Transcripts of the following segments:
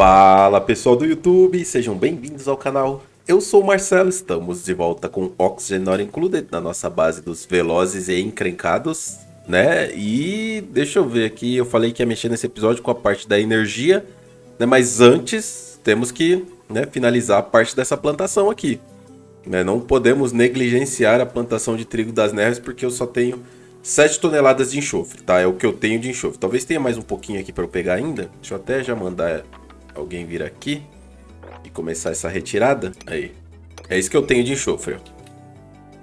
Fala pessoal do YouTube, sejam bem-vindos ao canal. Eu sou o Marcelo, estamos de volta com Not Included na nossa base dos Velozes e Encrencados, né? E deixa eu ver aqui, eu falei que ia mexer nesse episódio com a parte da energia, né? Mas antes, temos que né, finalizar a parte dessa plantação aqui. Né? Não podemos negligenciar a plantação de trigo das neves porque eu só tenho 7 toneladas de enxofre, tá? É o que eu tenho de enxofre. Talvez tenha mais um pouquinho aqui para eu pegar ainda. Deixa eu até já mandar alguém vir aqui e começar essa retirada. Aí. É isso que eu tenho de enxofre, ó.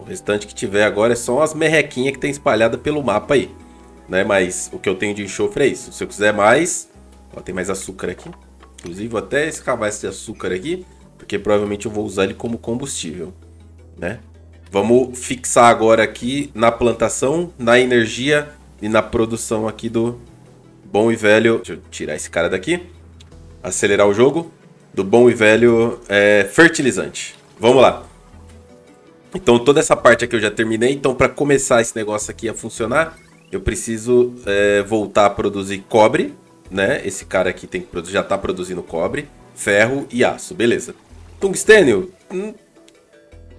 O restante que tiver agora é só umas merrequinhas que tem espalhada pelo mapa aí. Né? Mas o que eu tenho de enxofre é isso. Se eu quiser mais... Ó, tem mais açúcar aqui. Inclusive, vou até escavar esse açúcar aqui. Porque provavelmente eu vou usar ele como combustível. Né? Vamos fixar agora aqui na plantação, na energia e na produção aqui do bom e velho... Deixa eu tirar esse cara daqui acelerar o jogo, do bom e velho é, fertilizante. Vamos lá. Então toda essa parte aqui eu já terminei. Então para começar esse negócio aqui a funcionar, eu preciso é, voltar a produzir cobre, né? Esse cara aqui tem que já está produzindo cobre, ferro e aço, beleza? Tungstênio? Hum,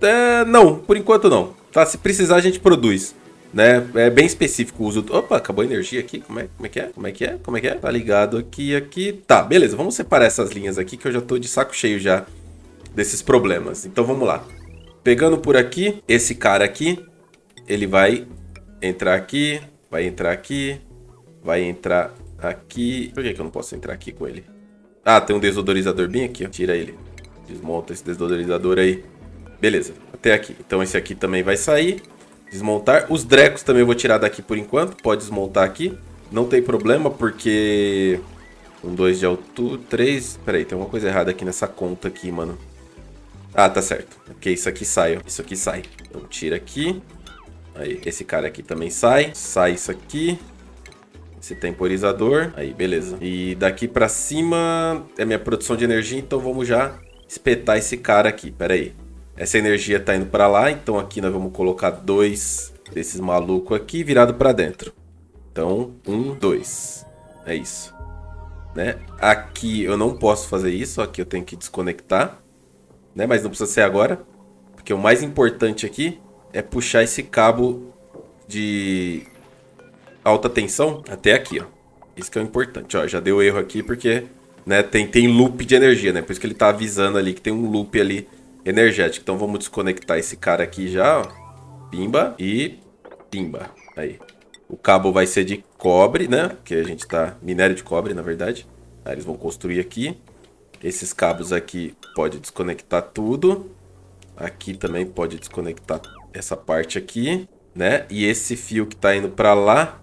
é, não, por enquanto não. Tá, se precisar a gente produz né? É bem específico o uso. Do... Opa, acabou a energia aqui. Como é, como é que é? Como é que é? Como é que é? Tá ligado aqui, aqui. Tá, beleza. Vamos separar essas linhas aqui que eu já tô de saco cheio já desses problemas. Então vamos lá. Pegando por aqui, esse cara aqui, ele vai entrar aqui, vai entrar aqui, vai entrar aqui. Por que, que eu não posso entrar aqui com ele? Ah, tem um desodorizador bem aqui, ó. Tira ele. Desmonta esse desodorizador aí. Beleza, até aqui. Então esse aqui também vai sair desmontar. Os drecos também eu vou tirar daqui por enquanto, pode desmontar aqui. Não tem problema, porque... Um, dois de altura, três... Peraí, tem alguma coisa errada aqui nessa conta aqui, mano. Ah, tá certo. Ok, isso aqui sai, ó. Isso aqui sai. Então tira aqui. Aí, esse cara aqui também sai. Sai isso aqui. Esse temporizador. Aí, beleza. E daqui pra cima é minha produção de energia, então vamos já espetar esse cara aqui. Peraí. Essa energia tá indo para lá, então aqui nós vamos colocar dois desses malucos aqui virado para dentro. Então, um, dois. É isso. Né? Aqui eu não posso fazer isso, aqui eu tenho que desconectar. Né? Mas não precisa ser agora. Porque o mais importante aqui é puxar esse cabo de alta tensão até aqui, ó. Isso que é o importante, ó. Já deu erro aqui porque né, tem, tem loop de energia, né? Por isso que ele tá avisando ali que tem um loop ali energético. Então vamos desconectar esse cara aqui já, ó. Pimba e pimba. Aí. O cabo vai ser de cobre, né? Que a gente tá... Minério de cobre, na verdade. Aí eles vão construir aqui. Esses cabos aqui pode desconectar tudo. Aqui também pode desconectar essa parte aqui, né? E esse fio que tá indo pra lá,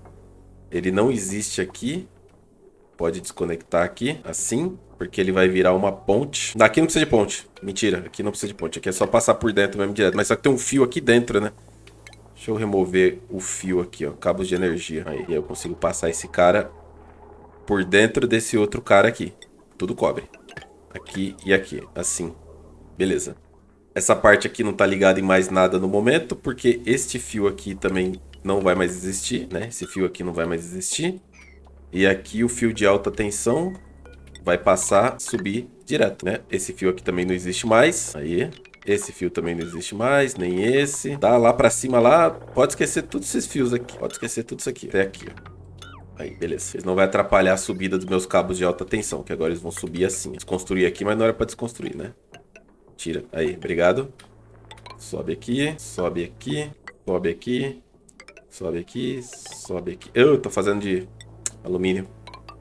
ele não existe aqui. Pode desconectar aqui, assim. Porque ele vai virar uma ponte. Daqui não precisa de ponte. Mentira, aqui não precisa de ponte. Aqui é só passar por dentro mesmo direto. Mas só que tem um fio aqui dentro, né? Deixa eu remover o fio aqui, ó. Cabos de energia. Aí eu consigo passar esse cara por dentro desse outro cara aqui. Tudo cobre. Aqui e aqui. Assim. Beleza. Essa parte aqui não tá ligada em mais nada no momento, porque este fio aqui também não vai mais existir, né? Esse fio aqui não vai mais existir. E aqui o fio de alta tensão vai passar, subir direto, né? Esse fio aqui também não existe mais. Aí, esse fio também não existe mais, nem esse. Tá lá pra cima lá, pode esquecer todos esses fios aqui. Pode esquecer tudo isso aqui, até aqui, ó. Aí, beleza. Eles não vai atrapalhar a subida dos meus cabos de alta tensão, que agora eles vão subir assim. Desconstruir aqui, mas não era pra desconstruir, né? Tira. Aí, obrigado. Sobe aqui, sobe aqui, sobe aqui, sobe aqui, sobe aqui. Eu tô fazendo de alumínio.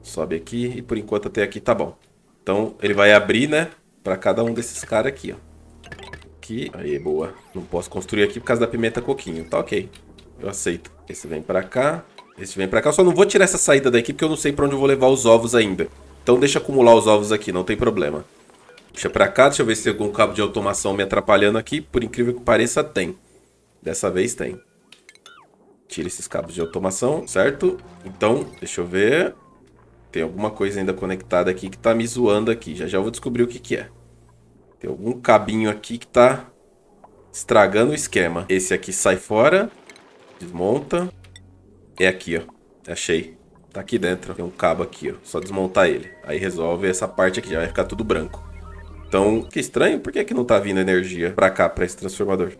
Sobe aqui e por enquanto até aqui tá bom. Então ele vai abrir, né? Pra cada um desses caras aqui, ó. Aqui. Aí, boa. Não posso construir aqui por causa da pimenta coquinho. Tá ok. Eu aceito. Esse vem pra cá. Esse vem pra cá. Eu só não vou tirar essa saída daqui porque eu não sei pra onde eu vou levar os ovos ainda. Então deixa acumular os ovos aqui, não tem problema. Puxa pra cá, deixa eu ver se tem algum cabo de automação me atrapalhando aqui. Por incrível que pareça, tem. Dessa vez tem. Tira esses cabos de automação, certo? Então, deixa eu ver. Tem alguma coisa ainda conectada aqui que tá me zoando aqui. Já já vou descobrir o que que é. Tem algum cabinho aqui que tá estragando o esquema. Esse aqui sai fora, desmonta. É aqui, ó. Achei. Tá aqui dentro. Tem um cabo aqui, ó. Só desmontar ele. Aí resolve essa parte aqui. Já vai ficar tudo branco. Então, que é estranho. Por que, que não tá vindo energia pra cá, pra esse transformador?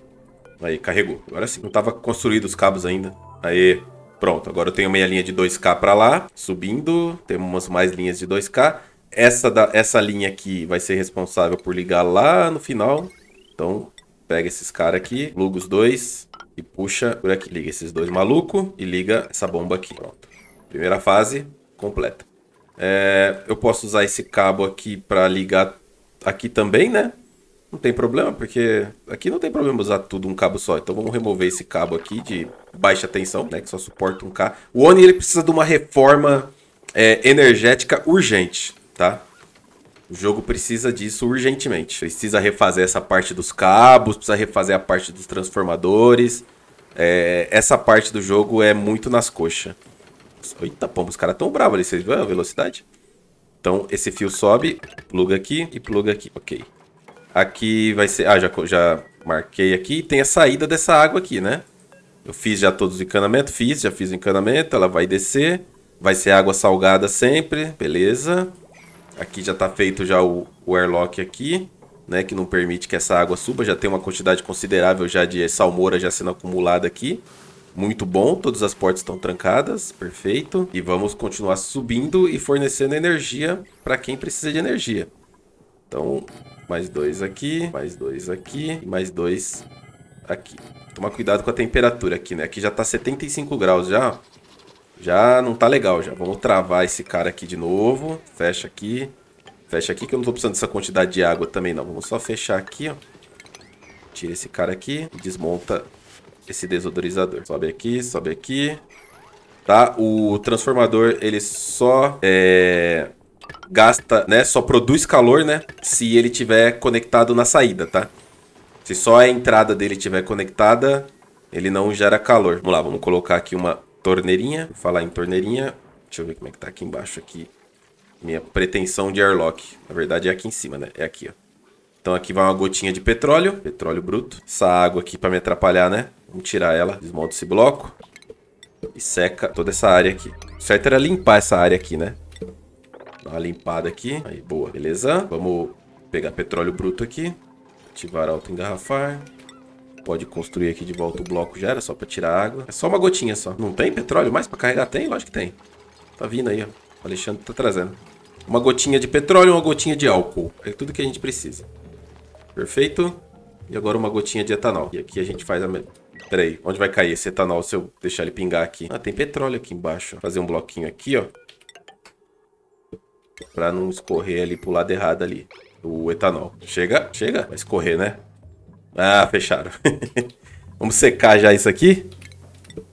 Aí, carregou. Agora sim. Não tava construído os cabos ainda. Aí, Pronto, agora eu tenho meia linha de 2K para lá, subindo, temos mais linhas de 2K. Essa, da, essa linha aqui vai ser responsável por ligar lá no final. Então, pega esses caras aqui, pluga os dois e puxa por aqui. Liga esses dois maluco e liga essa bomba aqui. Pronto. Primeira fase completa. É, eu posso usar esse cabo aqui para ligar aqui também, né? Não tem problema, porque aqui não tem problema usar tudo um cabo só. Então vamos remover esse cabo aqui de baixa tensão, né? Que só suporta um cabo O Oni ele precisa de uma reforma é, energética urgente, tá? O jogo precisa disso urgentemente. Precisa refazer essa parte dos cabos, precisa refazer a parte dos transformadores. É, essa parte do jogo é muito nas coxas. Eita, pomba, os caras tão bravos ali. Vocês viram a velocidade? Então, esse fio sobe, pluga aqui e pluga aqui. Ok. Aqui vai ser. Ah, já, já marquei aqui. Tem a saída dessa água aqui, né? Eu fiz já todos os encanamentos. Fiz, já fiz o encanamento. Ela vai descer. Vai ser água salgada sempre. Beleza. Aqui já está feito já o, o airlock aqui. Né, que não permite que essa água suba. Já tem uma quantidade considerável já de salmoura já sendo acumulada aqui. Muito bom, todas as portas estão trancadas, perfeito. E vamos continuar subindo e fornecendo energia para quem precisa de energia. Então, mais dois aqui, mais dois aqui, mais dois aqui. Tomar cuidado com a temperatura aqui, né? Aqui já tá 75 graus já. Já não tá legal já. Vamos travar esse cara aqui de novo. Fecha aqui. Fecha aqui que eu não tô precisando dessa quantidade de água também não. Vamos só fechar aqui, ó. Tira esse cara aqui e desmonta esse desodorizador. Sobe aqui, sobe aqui. Tá? O transformador, ele só é, gasta, né? Só produz calor, né? Se ele tiver conectado na saída, tá? Se só a entrada dele tiver conectada, ele não gera calor. Vamos lá, vamos colocar aqui uma torneirinha. Vou falar em torneirinha. Deixa eu ver como é que tá aqui embaixo aqui. Minha pretensão de airlock. Na verdade é aqui em cima, né? É aqui, ó. Então aqui vai uma gotinha de petróleo. Petróleo bruto. Essa água aqui pra me atrapalhar, né? Vamos tirar ela. Desmonta esse bloco. E seca toda essa área aqui. O certo era limpar essa área aqui, né? Dá uma limpada aqui. Aí, boa. Beleza? Vamos pegar petróleo bruto aqui. Ativar alto engarrafar Pode construir aqui de volta o bloco já. Era só pra tirar água. É só uma gotinha só. Não tem petróleo mais pra carregar? Tem? Lógico que tem. Tá vindo aí, ó. O Alexandre tá trazendo. Uma gotinha de petróleo uma gotinha de álcool. É tudo que a gente precisa. Perfeito. E agora uma gotinha de etanol. E aqui a gente faz a... Pera aí, onde vai cair esse etanol se eu deixar ele pingar aqui? Ah, tem petróleo aqui embaixo. Fazer um bloquinho aqui, ó. Pra não escorrer ali pro lado errado ali. O etanol. Chega, chega. Vai escorrer, né? Ah, fecharam. Vamos secar já isso aqui.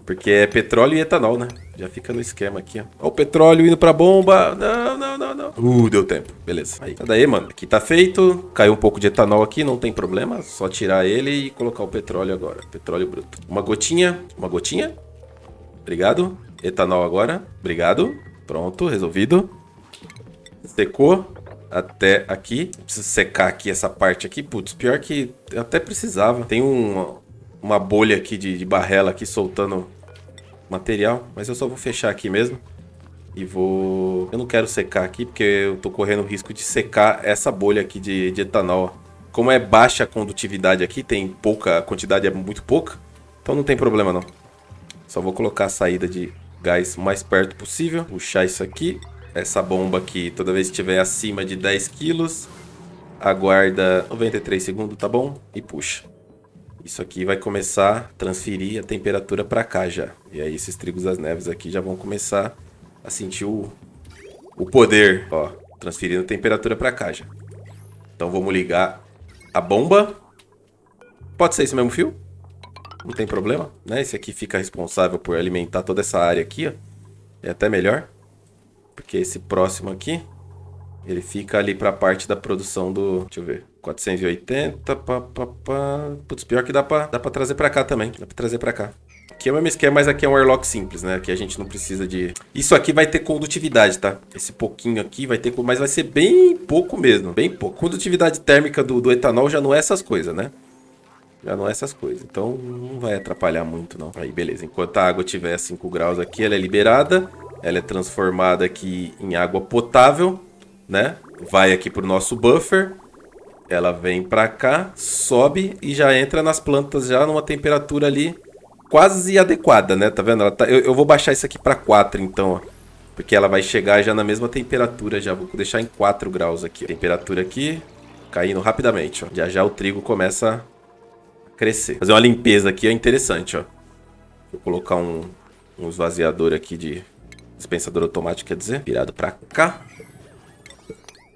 Porque é petróleo e etanol, né? Já fica no esquema aqui, ó. Ó o petróleo indo pra bomba. Não, não, não, não. Uh, deu tempo. Beleza. Aí, tá daí, mano. Aqui tá feito. Caiu um pouco de etanol aqui, não tem problema. Só tirar ele e colocar o petróleo agora. Petróleo bruto. Uma gotinha. Uma gotinha. Obrigado. Etanol agora. Obrigado. Pronto, resolvido secou até aqui. Preciso secar aqui essa parte aqui. Putz, pior que até precisava. Tem uma uma bolha aqui de, de barrela aqui soltando material, mas eu só vou fechar aqui mesmo. E vou... Eu não quero secar aqui, porque eu tô correndo o risco de secar essa bolha aqui de, de etanol. Como é baixa a condutividade aqui, tem pouca, a quantidade é muito pouca, então não tem problema não. Só vou colocar a saída de gás mais perto possível, puxar isso aqui essa bomba aqui toda vez que estiver acima de 10 quilos. Aguarda 93 segundos, tá bom? E puxa. Isso aqui vai começar a transferir a temperatura para cá já. E aí esses trigos das neves aqui já vão começar a sentir o, o poder. Ó, transferindo a temperatura para cá já. Então vamos ligar a bomba. Pode ser esse mesmo fio? Não tem problema, né? Esse aqui fica responsável por alimentar toda essa área aqui, ó. É até melhor. Porque esse próximo aqui, ele fica ali para a parte da produção do... Deixa eu ver. 480, pá, pá, pá. Putz, pior que dá para dá pra trazer para cá também. Dá para trazer para cá. Aqui é o mesmo esquema, mas aqui é um airlock simples, né? Aqui a gente não precisa de... Isso aqui vai ter condutividade, tá? Esse pouquinho aqui vai ter... Mas vai ser bem pouco mesmo, bem pouco. Condutividade térmica do, do etanol já não é essas coisas, né? Já não é essas coisas. Então, não vai atrapalhar muito, não. Aí, beleza. Enquanto a água tiver 5 graus aqui, ela é liberada ela é transformada aqui em água potável, né? Vai aqui pro nosso buffer, ela vem para cá, sobe e já entra nas plantas já numa temperatura ali quase adequada, né? Tá vendo? Tá... Eu, eu, vou baixar isso aqui para 4 então, ó. Porque ela vai chegar já na mesma temperatura já. Vou deixar em 4 graus aqui. Temperatura aqui caindo rapidamente, ó. Já já o trigo começa a crescer. Fazer uma limpeza aqui é interessante, ó. Vou colocar um, um esvaziador aqui de dispensador automático, quer dizer, virado pra cá.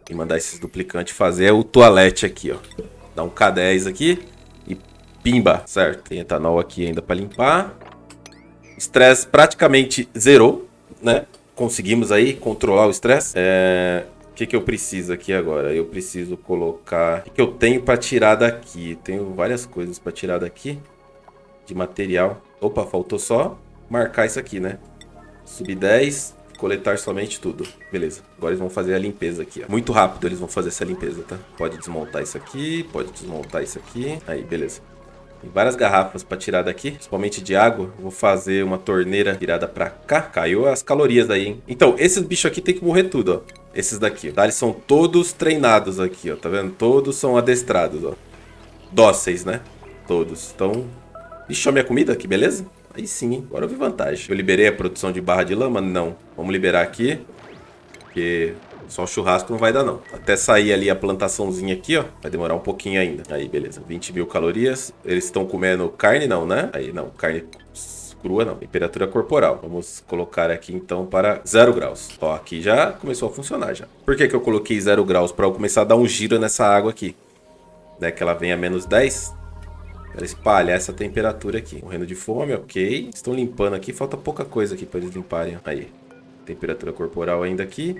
E mandar esses duplicantes fazer o toalete aqui, ó. Dá um K10 aqui e pimba, certo? Tem etanol aqui ainda pra limpar. Estresse praticamente zerou, né? Conseguimos aí controlar o estresse. É... O que, que eu preciso aqui agora? Eu preciso colocar... O que, que eu tenho pra tirar daqui? Tenho várias coisas pra tirar daqui. De material. Opa, faltou só marcar isso aqui, né? subir 10, coletar somente tudo. Beleza, agora eles vão fazer a limpeza aqui, ó. Muito rápido eles vão fazer essa limpeza, tá? Pode desmontar isso aqui, pode desmontar isso aqui. Aí, beleza. Tem várias garrafas para tirar daqui, principalmente de água. Vou fazer uma torneira virada para cá. Caiu as calorias aí, hein? Então, esses bichos aqui tem que morrer tudo, ó. Esses daqui, tá? Eles são todos treinados aqui, ó. Tá vendo? Todos são adestrados, ó. Dóceis, né? Todos. Então... Deixa eu minha comida, que beleza? Aí sim, agora eu vi vantagem. Eu liberei a produção de barra de lama? Não. Vamos liberar aqui. Porque só o churrasco não vai dar não. Até sair ali a plantaçãozinha aqui, ó. Vai demorar um pouquinho ainda. Aí, beleza. 20 mil calorias. Eles estão comendo carne não, né? Aí, não. Carne crua não. Temperatura corporal. Vamos colocar aqui então para 0 graus. Ó, aqui já começou a funcionar já. Por que que eu coloquei 0 graus? Para eu começar a dar um giro nessa água aqui. Né, que ela venha a menos 10. Para espalhar essa temperatura aqui. Morrendo de fome, ok. Estão limpando aqui. Falta pouca coisa aqui para eles limparem. Aí. Temperatura corporal ainda aqui.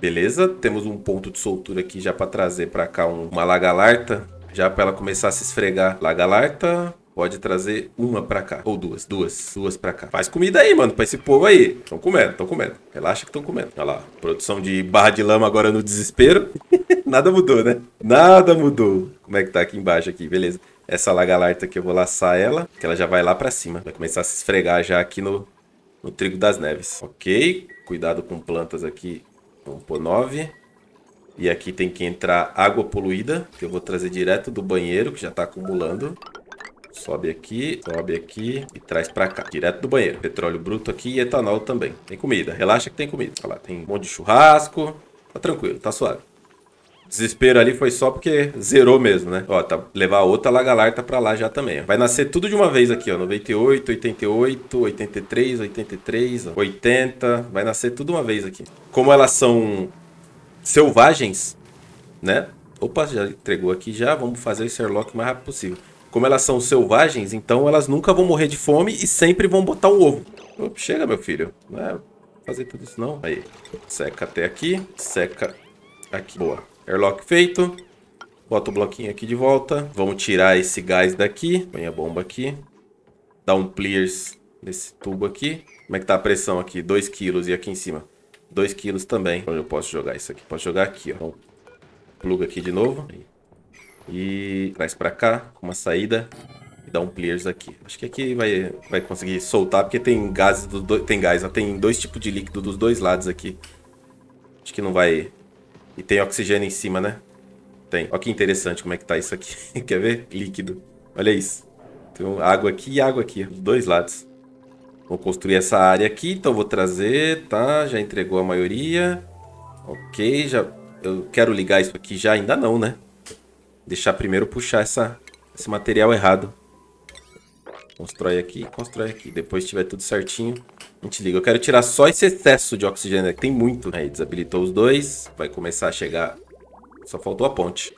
Beleza. Temos um ponto de soltura aqui já para trazer para cá uma lagalarta. Já para ela começar a se esfregar. Lagalarta pode trazer uma para cá. Ou duas, duas, duas para cá. Faz comida aí, mano, para esse povo aí. Estão comendo, estão comendo. Relaxa que estão comendo. Olha lá, produção de barra de lama agora no desespero. Nada mudou, né? Nada mudou. Como é que tá aqui embaixo aqui? Beleza essa lagalarta que eu vou laçar ela, que ela já vai lá pra cima. Vai começar a se esfregar já aqui no, no trigo das neves. Ok, cuidado com plantas aqui. Vamos pôr 9. E aqui tem que entrar água poluída, que eu vou trazer direto do banheiro, que já tá acumulando. Sobe aqui, sobe aqui e traz pra cá. Direto do banheiro. Petróleo bruto aqui e etanol também. Tem comida, relaxa que tem comida. Olha lá, tem um monte de churrasco. Tá tranquilo, tá suave desespero ali foi só porque zerou mesmo, né? Ó, tá, levar outra Lagalarta pra lá já também. Ó. Vai nascer tudo de uma vez aqui, ó. 98, 88, 83, 83, ó, 80. Vai nascer tudo uma vez aqui. Como elas são selvagens, né? Opa, já entregou aqui já. Vamos fazer o Sherlock o mais rápido possível. Como elas são selvagens, então elas nunca vão morrer de fome e sempre vão botar um ovo. chega, meu filho. Não é fazer tudo isso, não. Aí, seca até aqui, seca aqui. Boa. Airlock feito. Bota o bloquinho aqui de volta. Vamos tirar esse gás daqui. Põe a bomba aqui. Dá um pliers nesse tubo aqui. Como é que tá a pressão aqui? 2 kg e aqui em cima. 2 kg também. Onde então, eu posso jogar isso aqui? Posso jogar aqui, ó. Então, pluga aqui de novo. E traz pra cá com uma saída e dá um pliers aqui. Acho que aqui vai, vai conseguir soltar, porque tem gases do, tem gás, ó. tem dois tipos de líquido dos dois lados aqui. Acho que não vai e tem oxigênio em cima, né? Tem. Olha que interessante como é que tá isso aqui. Quer ver? Líquido. Olha isso. Tem água aqui e água aqui, dois lados. Vou construir essa área aqui, então vou trazer, tá? Já entregou a maioria. Ok, já... Eu quero ligar isso aqui já? Ainda não, né? Deixar primeiro puxar essa... esse material errado. Constrói aqui, constrói aqui. Depois tiver tudo certinho, a gente liga. Eu quero tirar só esse excesso de oxigênio, que tem muito. Aí desabilitou os dois, vai começar a chegar... Só faltou a ponte.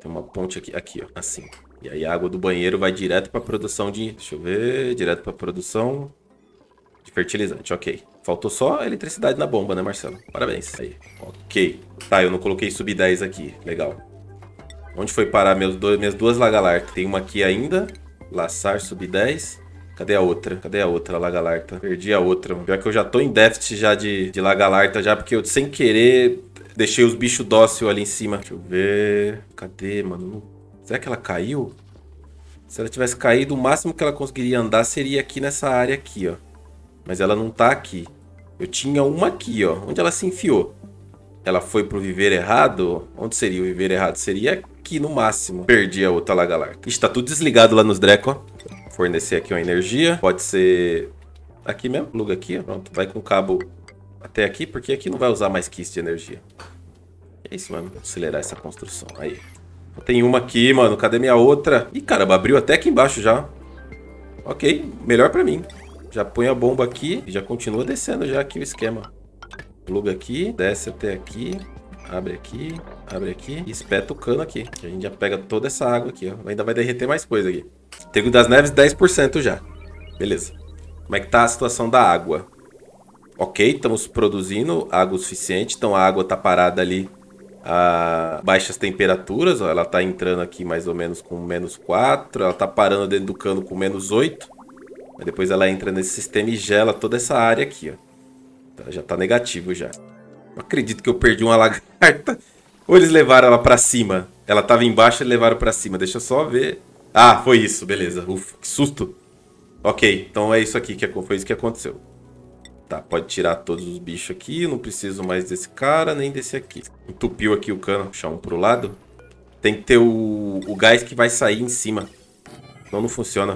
Tem uma ponte aqui, aqui, ó, assim. E aí a água do banheiro vai direto para produção de... Deixa eu ver... Direto para produção de fertilizante, ok. Faltou só a eletricidade na bomba, né, Marcelo? Parabéns. Aí, ok. Tá, eu não coloquei sub 10 aqui. Legal. Onde foi parar meus dois, minhas duas lagalartas? Tem uma aqui ainda. Laçar, sub 10. Cadê a outra? Cadê a outra, a Lagalarta? Perdi a outra. Mano. Pior que eu já tô em déficit já de, de Lagalarta já, porque eu sem querer deixei os bichos dócil ali em cima. Deixa eu ver... Cadê, mano? Será que ela caiu? Se ela tivesse caído, o máximo que ela conseguiria andar seria aqui nessa área aqui, ó. Mas ela não tá aqui. Eu tinha uma aqui, ó. Onde ela se enfiou? Ela foi pro viver errado? Onde seria o viver errado? Seria que no máximo perdi a outra Lagalarta. Está tudo desligado lá nos Dreco, ó. Fornecer aqui uma energia. Pode ser aqui mesmo, pluga aqui, ó. Pronto, vai com o cabo até aqui, porque aqui não vai usar mais kits de energia. É isso, mano. Vou acelerar essa construção. Aí. Tem uma aqui, mano. Cadê minha outra? Ih, caramba, abriu até aqui embaixo já. Ok, melhor pra mim. Já põe a bomba aqui e já continua descendo já aqui o esquema. Pluga aqui, desce até aqui. Abre aqui, abre aqui e espeta o cano aqui. A gente já pega toda essa água aqui, ó. Ainda vai derreter mais coisa aqui. Trigo das Neves, 10% já. Beleza. Como é que tá a situação da água? Ok, estamos produzindo água o suficiente. Então a água tá parada ali a baixas temperaturas. Ó. Ela tá entrando aqui mais ou menos com menos 4. Ela tá parando dentro do cano com menos 8. Mas depois ela entra nesse sistema e gela toda essa área aqui, ó. Então, já tá negativo já. Não acredito que eu perdi uma lagarta. Ou eles levaram ela para cima? Ela tava embaixo e levaram para cima. Deixa eu só ver. Ah, foi isso, beleza. Ufa, que susto. Ok, então é isso aqui que foi isso que aconteceu. Tá, pode tirar todos os bichos aqui. não preciso mais desse cara, nem desse aqui. Entupiu aqui o cano, puxar um pro lado. Tem que ter o, o gás que vai sair em cima. Então não funciona.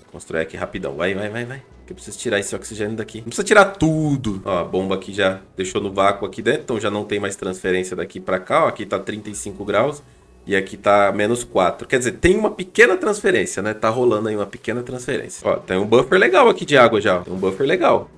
Vou construir aqui rapidão. Vai, vai, vai, vai. Eu preciso tirar esse oxigênio daqui. Não precisa tirar tudo. Ó, a bomba aqui já deixou no vácuo aqui dentro, então já não tem mais transferência daqui para cá. Ó, aqui tá 35 graus. E aqui tá menos 4. Quer dizer, tem uma pequena transferência, né? Tá rolando aí uma pequena transferência. Ó, tem um buffer legal aqui de água já. Tem um buffer legal.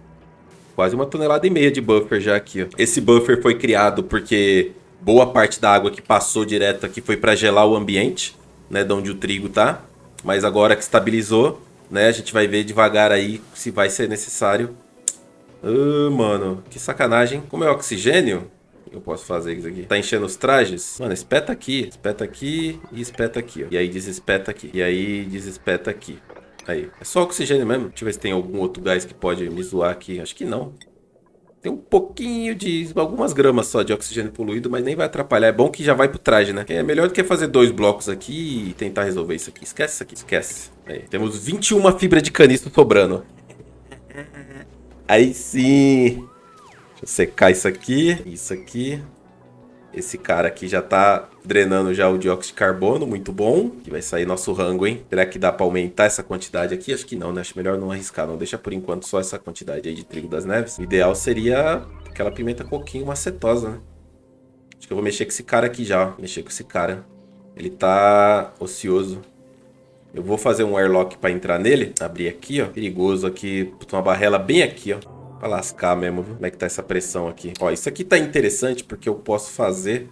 Quase uma tonelada e meia de buffer já aqui, ó. Esse buffer foi criado porque boa parte da água que passou direto aqui foi para gelar o ambiente, né? De onde o trigo tá. Mas agora que estabilizou, né? A gente vai ver devagar aí se vai ser necessário. Ah, mano, que sacanagem. Como é oxigênio, eu posso fazer isso aqui. Tá enchendo os trajes? Mano, espeta aqui. Espeta aqui e espeta aqui, ó. E aí desespeta aqui. E aí desespeta aqui. Aí. É só oxigênio mesmo. Deixa eu ver se tem algum outro gás que pode me zoar aqui. Acho que não. Tem um pouquinho de. algumas gramas só de oxigênio poluído, mas nem vai atrapalhar. É bom que já vai pro traje, né? É melhor do que fazer dois blocos aqui e tentar resolver isso aqui. Esquece isso aqui, esquece. Aí, é, temos 21 fibras de canisto sobrando. Aí sim! Deixa eu secar isso aqui. Isso aqui. Esse cara aqui já tá drenando já o dióxido de carbono, muito bom. Que vai sair nosso rango, hein? Será que dá para aumentar essa quantidade aqui? Acho que não, né? Acho melhor não arriscar, não. Deixa por enquanto só essa quantidade aí de trigo das neves. O ideal seria aquela pimenta coquinho macetosa, né? Acho que eu vou mexer com esse cara aqui já, ó. Mexer com esse cara. Ele tá ocioso. Eu vou fazer um airlock para entrar nele. Abrir aqui, ó. Perigoso aqui. Puta, uma barrela bem aqui, ó. Pra lascar mesmo, viu? Como é que tá essa pressão aqui? Ó, isso aqui tá interessante porque eu posso fazer...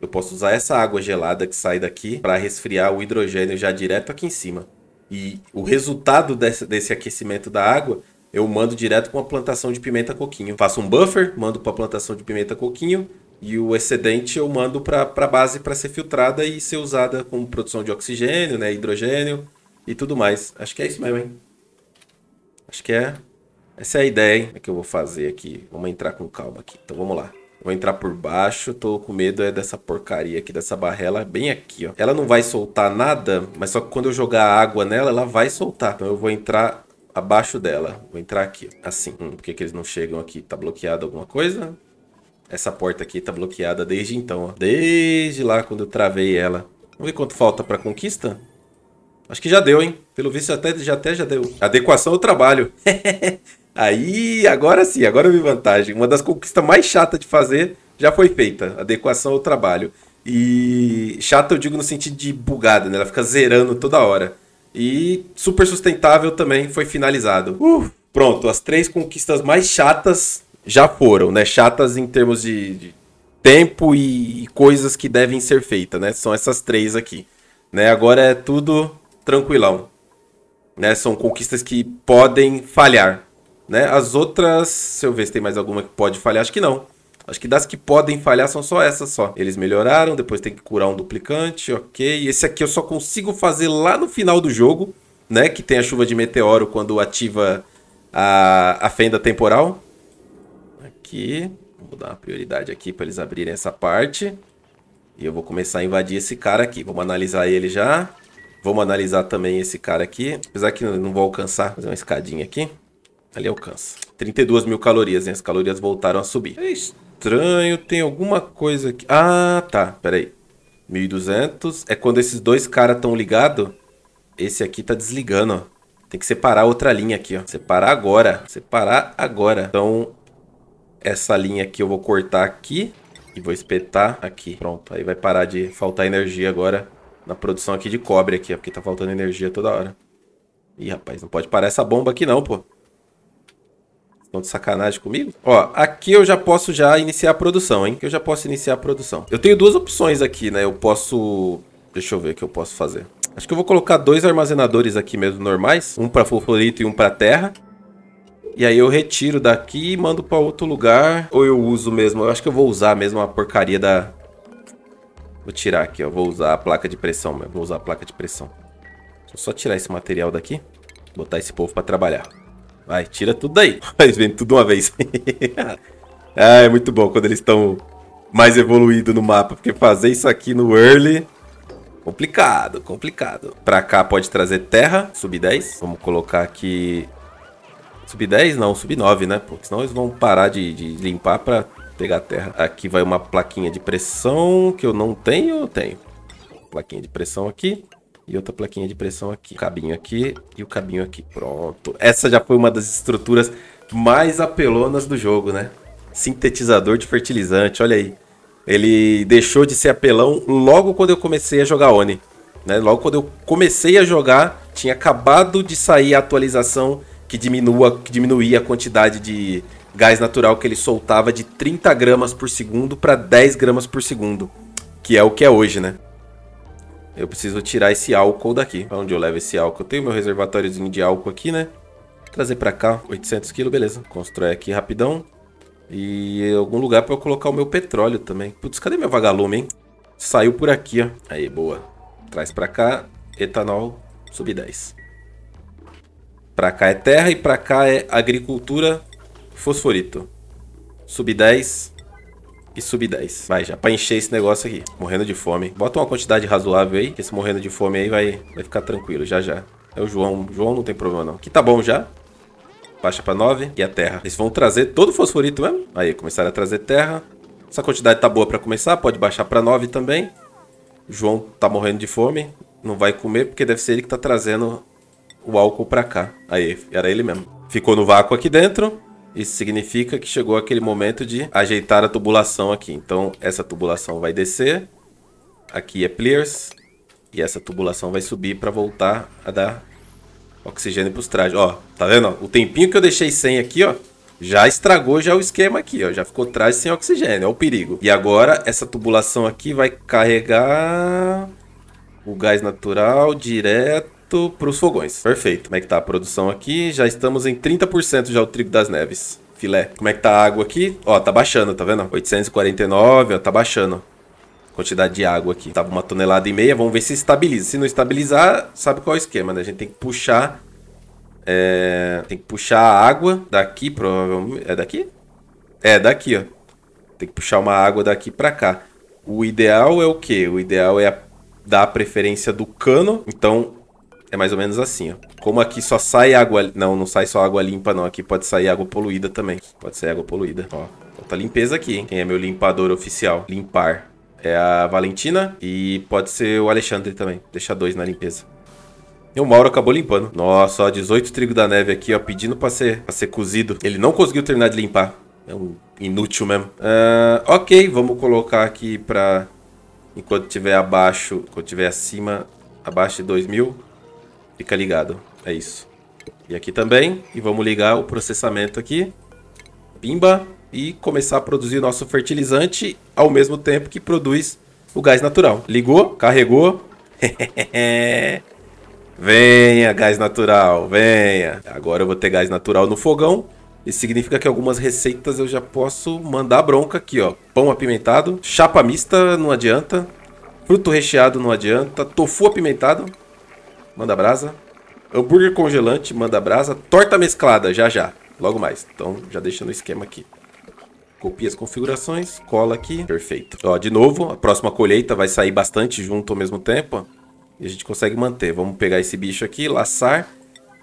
Eu posso usar essa água gelada que sai daqui para resfriar o hidrogênio já direto aqui em cima. E o resultado desse, desse aquecimento da água eu mando direto para uma plantação de pimenta coquinho. Faço um buffer, mando para a plantação de pimenta coquinho e o excedente eu mando para a base para ser filtrada e ser usada como produção de oxigênio, né, hidrogênio e tudo mais. Acho que é isso mesmo, hein? Acho que é essa é a ideia, hein? É que eu vou fazer aqui. Vamos entrar com calma aqui. Então vamos lá. Vou entrar por baixo, tô com medo é dessa porcaria aqui, dessa barrela bem aqui, ó. Ela não vai soltar nada, mas só que quando eu jogar água nela, ela vai soltar. Então eu vou entrar abaixo dela. Vou entrar aqui, assim. Hum, por que, que eles não chegam aqui? Tá bloqueado alguma coisa? Essa porta aqui tá bloqueada desde então, ó. Desde lá quando eu travei ela. Vamos ver quanto falta pra conquista? Acho que já deu, hein? Pelo visto até já, até já deu. Adequação ao trabalho. Aí, agora sim, agora eu vi vantagem. Uma das conquistas mais chatas de fazer já foi feita, adequação ao trabalho. E chata eu digo no sentido de bugada, né? Ela fica zerando toda hora. E super sustentável também foi finalizado. Uh, pronto, as três conquistas mais chatas já foram, né? Chatas em termos de, de tempo e, e, coisas que devem ser feitas, né? São essas três aqui. Né? Agora é tudo tranquilão. Né? São conquistas que podem falhar. Né? As outras, se eu ver se tem mais alguma que pode falhar, acho que não. Acho que das que podem falhar são só essas só. Eles melhoraram, depois tem que curar um duplicante, ok. Esse aqui eu só consigo fazer lá no final do jogo, né? Que tem a chuva de meteoro quando ativa a, a fenda temporal. Aqui, vou dar uma prioridade aqui para eles abrirem essa parte. E eu vou começar a invadir esse cara aqui. Vamos analisar ele já. Vamos analisar também esse cara aqui. Apesar que não vou alcançar, vou fazer uma escadinha aqui. Ali alcança. 32 mil calorias, hein? As calorias voltaram a subir. É estranho, tem alguma coisa aqui. Ah, tá. Pera aí. 1200. É quando esses dois caras estão ligados. Esse aqui tá desligando, ó. Tem que separar outra linha aqui, ó. Separar agora. Separar agora. Então, essa linha aqui eu vou cortar aqui. E vou espetar aqui. Pronto. Aí vai parar de faltar energia agora na produção aqui de cobre aqui, ó. Porque tá faltando energia toda hora. Ih, rapaz, não pode parar essa bomba aqui não, pô. Estão de sacanagem comigo? Ó, aqui eu já posso já iniciar a produção, hein? Eu já posso iniciar a produção. Eu tenho duas opções aqui, né? Eu posso... Deixa eu ver o que eu posso fazer. Acho que eu vou colocar dois armazenadores aqui mesmo, normais. Um para fosforito e um para terra. E aí eu retiro daqui e mando para outro lugar. Ou eu uso mesmo. Eu acho que eu vou usar mesmo a porcaria da... Vou tirar aqui, ó. Vou usar a placa de pressão. Mesmo. Vou usar a placa de pressão. Deixa eu só tirar esse material daqui. Botar esse povo para trabalhar. Vai, tira tudo daí. Eles vêm tudo uma vez. ah, é muito bom quando eles estão mais evoluídos no mapa. Porque fazer isso aqui no early... Complicado, complicado. Pra cá pode trazer terra, sub 10. Vamos colocar aqui... Sub 10? Não, sub 9, né? Porque senão eles vão parar de, de limpar pra pegar terra. Aqui vai uma plaquinha de pressão que eu não tenho, eu tenho. Plaquinha de pressão aqui e outra plaquinha de pressão aqui. O cabinho aqui e o cabinho aqui. Pronto. Essa já foi uma das estruturas mais apelonas do jogo, né? Sintetizador de fertilizante, olha aí. Ele deixou de ser apelão logo quando eu comecei a jogar Oni. Né? Logo quando eu comecei a jogar, tinha acabado de sair a atualização que, diminua, que diminuía a quantidade de gás natural que ele soltava de 30 gramas por segundo para 10 gramas por segundo, que é o que é hoje, né? Eu preciso tirar esse álcool daqui. Pra onde eu levo esse álcool? Eu tenho meu reservatóriozinho de álcool aqui, né? Trazer pra cá 800 kg, beleza. Constrói aqui rapidão. E algum lugar pra eu colocar o meu petróleo também. Putz, cadê meu vagalume, hein? Saiu por aqui, ó. Aí, boa. Traz pra cá. Etanol, sub 10. Pra cá é terra e pra cá é agricultura fosforito. Sub 10, e sub 10. Vai já, pra encher esse negócio aqui. Morrendo de fome. Bota uma quantidade razoável aí, que esse morrendo de fome aí vai, vai ficar tranquilo, já já. É o João. João não tem problema não. Aqui tá bom já. Baixa pra 9. E a terra. Eles vão trazer todo o fosforito mesmo. Aí, começaram a trazer terra. Essa quantidade tá boa pra começar, pode baixar pra 9 também. João tá morrendo de fome. Não vai comer, porque deve ser ele que tá trazendo o álcool pra cá. Aí, era ele mesmo. Ficou no vácuo aqui dentro. Isso significa que chegou aquele momento de ajeitar a tubulação aqui. Então, essa tubulação vai descer. Aqui é pliers. E essa tubulação vai subir para voltar a dar oxigênio para os trajes. Ó, tá vendo? O tempinho que eu deixei sem aqui, ó. Já estragou já o esquema aqui, ó. Já ficou traje sem oxigênio. É o perigo. E agora, essa tubulação aqui vai carregar o gás natural direto direto os fogões. Perfeito. Como é que tá a produção aqui? Já estamos em 30% já o trigo das neves. Filé. Como é que tá a água aqui? Ó, tá baixando, tá vendo? 849, ó, tá baixando quantidade de água aqui. Tava uma tonelada e meia, vamos ver se estabiliza. Se não estabilizar, sabe qual é o esquema, né? A gente tem que puxar... É... Tem que puxar a água daqui, provavelmente... É daqui? É, daqui, ó. Tem que puxar uma água daqui pra cá. O ideal é o quê? O ideal é a... dar a preferência do cano. Então, é mais ou menos assim, ó. Como aqui só sai água... Não, não sai só água limpa, não. Aqui pode sair água poluída também. Pode sair água poluída, ó. Falta limpeza aqui, hein? Quem é meu limpador oficial? Limpar. É a Valentina e pode ser o Alexandre também. Deixar dois na limpeza. E o Mauro acabou limpando. Nossa, ó, 18 trigo da neve aqui, ó, pedindo pra ser, pra ser cozido. Ele não conseguiu terminar de limpar. É um inútil mesmo. Uh, ok, vamos colocar aqui pra... Enquanto tiver abaixo, enquanto tiver acima, abaixo de 2 mil, Fica ligado. É isso. E aqui também. E vamos ligar o processamento aqui. Pimba. E começar a produzir nosso fertilizante ao mesmo tempo que produz o gás natural. Ligou? Carregou? venha, gás natural, venha. Agora eu vou ter gás natural no fogão. Isso significa que algumas receitas eu já posso mandar bronca aqui, ó. Pão apimentado, chapa mista não adianta, fruto recheado não adianta, tofu apimentado manda brasa. Hambúrguer é congelante, manda brasa. Torta mesclada, já já. Logo mais. Então, já deixa no esquema aqui. Copia as configurações, cola aqui. Perfeito. Ó, de novo, a próxima colheita vai sair bastante junto ao mesmo tempo. E a gente consegue manter. Vamos pegar esse bicho aqui, laçar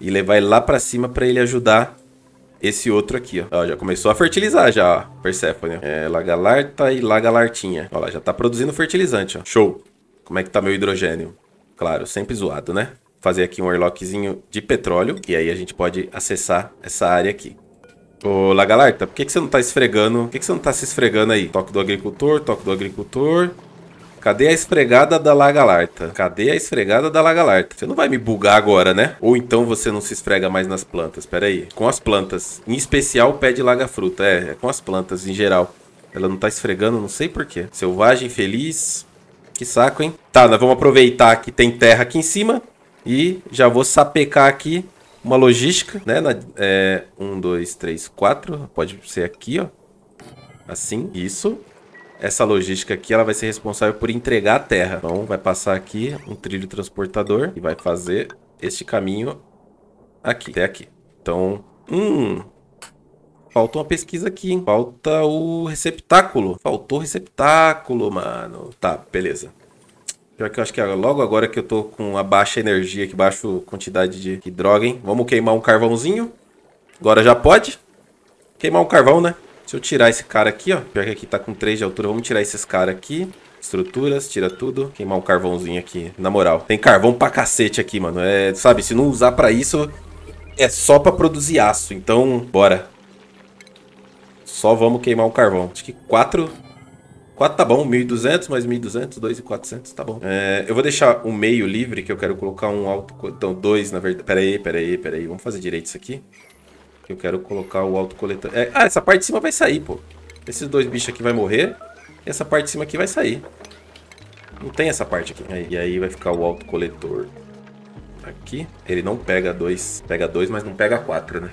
e levar ele lá pra cima pra ele ajudar esse outro aqui, ó. ó já começou a fertilizar já, ó. Persephone, É, lagalarta e lagalartinha. Ó lá, já tá produzindo fertilizante, ó. Show. Como é que tá meu hidrogênio? Claro, sempre zoado, né? fazer aqui um airlockzinho de petróleo. E aí a gente pode acessar essa área aqui. Ô, Lagalarta, por que, que você não tá esfregando? Por que, que você não tá se esfregando aí? Toque do agricultor, toque do agricultor. Cadê a esfregada da Lagalarta? Cadê a esfregada da Lagalarta? Você não vai me bugar agora, né? Ou então você não se esfrega mais nas plantas. Pera aí. Com as plantas. Em especial o pé de laga-fruta. É, é com as plantas em geral. Ela não tá esfregando, não sei porquê. Selvagem, feliz. Que saco, hein? Tá, nós vamos aproveitar que tem terra aqui em cima. E já vou sapecar aqui uma logística, né? Na, é, um, dois, três, quatro. Pode ser aqui, ó. Assim, isso. Essa logística aqui, ela vai ser responsável por entregar a terra. Então, vai passar aqui um trilho transportador e vai fazer este caminho aqui, até aqui. Então, hum... Falta uma pesquisa aqui, hein? Falta o receptáculo. Faltou o receptáculo, mano. Tá, beleza. Pior que eu acho que é logo agora que eu tô com a baixa energia, que baixa quantidade de que droga, hein? Vamos queimar um carvãozinho. Agora já pode. Queimar um carvão, né? Deixa eu tirar esse cara aqui, ó. Pior que aqui tá com 3 de altura. Vamos tirar esses caras aqui. Estruturas, tira tudo. Queimar um carvãozinho aqui, na moral. Tem carvão pra cacete aqui, mano. É, sabe, se não usar pra isso, é só pra produzir aço. Então, bora. Só vamos queimar um carvão. Acho que quatro 4 tá bom, 1.200 mais 1.200, 2.400, tá bom. É, eu vou deixar o meio livre, que eu quero colocar um alto... Então, 2, na verdade. Pera aí, pera aí, pera aí. Vamos fazer direito isso aqui. eu quero colocar o alto É, ah, essa parte de cima vai sair, pô. Esses dois bichos aqui vai morrer. E essa parte de cima aqui vai sair. Não tem essa parte aqui. Aí, e aí vai ficar o alto coletor aqui. Ele não pega dois. Pega dois, mas não pega quatro, né?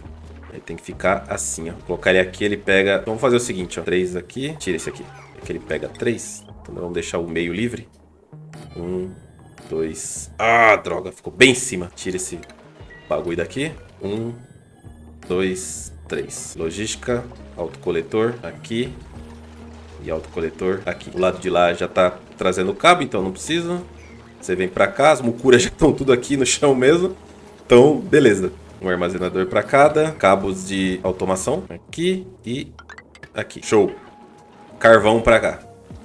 Ele tem que ficar assim, ó. colocar ele aqui, ele pega... Então, vamos fazer o seguinte, ó. Três aqui. Tira esse aqui que ele pega três. Então vamos deixar o meio livre. Um, dois... Ah, droga, ficou bem em cima. Tira esse bagulho daqui. Um, dois, três. Logística, autocoletor aqui e autocoletor aqui. O lado de lá já tá trazendo o cabo, então não precisa. Você vem pra cá, as mucuras já estão tudo aqui no chão mesmo. Então, beleza. Um armazenador para cada, cabos de automação aqui e aqui. Show! carvão pra cá.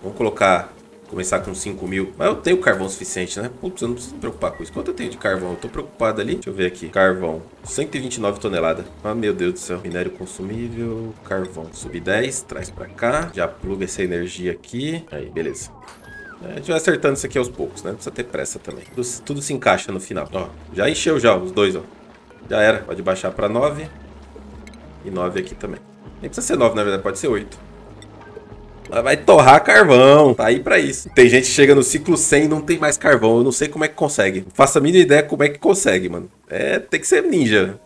Vamos colocar, começar com 5 mil. Mas eu tenho carvão suficiente, né? Putz, eu não preciso me preocupar com isso. Quanto eu tenho de carvão? Eu tô preocupado ali. Deixa eu ver aqui. Carvão, 129 toneladas. Ah, meu Deus do céu. Minério consumível, carvão. Sub 10, traz pra cá. Já pluga essa energia aqui. Aí, beleza. É, a gente vai acertando isso aqui aos poucos, né? Não precisa ter pressa também. Tudo, tudo se encaixa no final. Ó, já encheu já os dois, ó. Já era. Pode baixar pra 9. E 9 aqui também. Nem precisa ser 9, na verdade. Pode ser 8. Mas vai torrar carvão, tá aí pra isso. Tem gente que chega no ciclo 100 e não tem mais carvão. Eu não sei como é que consegue. Não faço a mínima ideia como é que consegue, mano. É, tem que ser ninja.